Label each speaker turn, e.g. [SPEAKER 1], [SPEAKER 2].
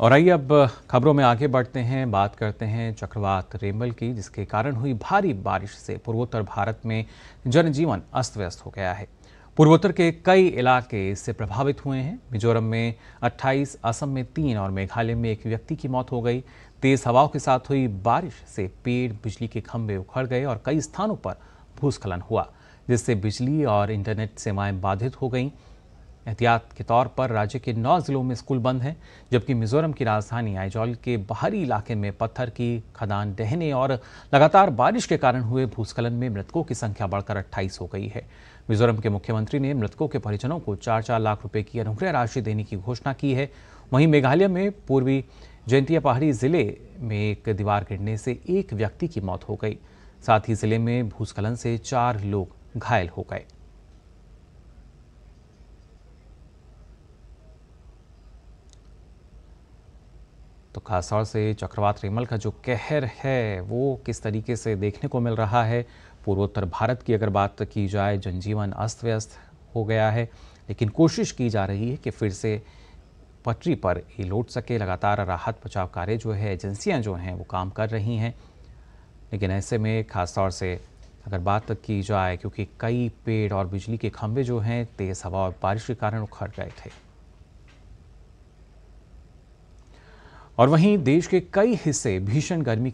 [SPEAKER 1] और आइए अब खबरों में आगे बढ़ते हैं बात करते हैं चक्रवात रेमल की जिसके कारण हुई भारी बारिश से पूर्वोत्तर भारत में जनजीवन अस्त व्यस्त हो गया है पूर्वोत्तर के कई इलाके इससे प्रभावित हुए हैं मिजोरम में 28, असम में तीन और मेघालय में एक व्यक्ति की मौत हो गई तेज हवाओं के साथ हुई बारिश से पेड़ बिजली के खंभे उखड़ गए और कई स्थानों पर भूस्खलन हुआ जिससे बिजली और इंटरनेट सेवाएं बाधित हो गईं एहतियात के तौर पर राज्य के नौ जिलों में स्कूल बंद हैं जबकि मिजोरम की राजधानी आइजॉल के बाहरी इलाके में पत्थर की खदान ढहने और लगातार बारिश के कारण हुए भूस्खलन में मृतकों की संख्या बढ़कर अट्ठाईस हो गई है मिजोरम के मुख्यमंत्री ने मृतकों के परिजनों को चार चार लाख रुपए की अनुग्रह राशि देने की घोषणा की है वहीं मेघालय में पूर्वी जयंतिया पहाड़ी जिले में एक दीवार गिरने से एक व्यक्ति की मौत हो गई साथ ही जिले में भूस्खलन से चार लोग घायल हो गए तो खास से चक्रवात रिमल का जो कहर है वो किस तरीके से देखने को मिल रहा है पूर्वोत्तर भारत की अगर बात की जाए जनजीवन अस्त व्यस्त हो गया है लेकिन कोशिश की जा रही है कि फिर से पटरी पर ये लौट सके लगातार राहत बचाव कार्य जो है एजेंसियां जो हैं वो काम कर रही हैं लेकिन ऐसे में ख़ासतौर से अगर बात की जाए क्योंकि कई पेड़ और बिजली के खंभे जो हैं तेज़ हवा और बारिश के कारण उखड़ गए थे और वहीं देश के कई हिस्से भीषण गर्मी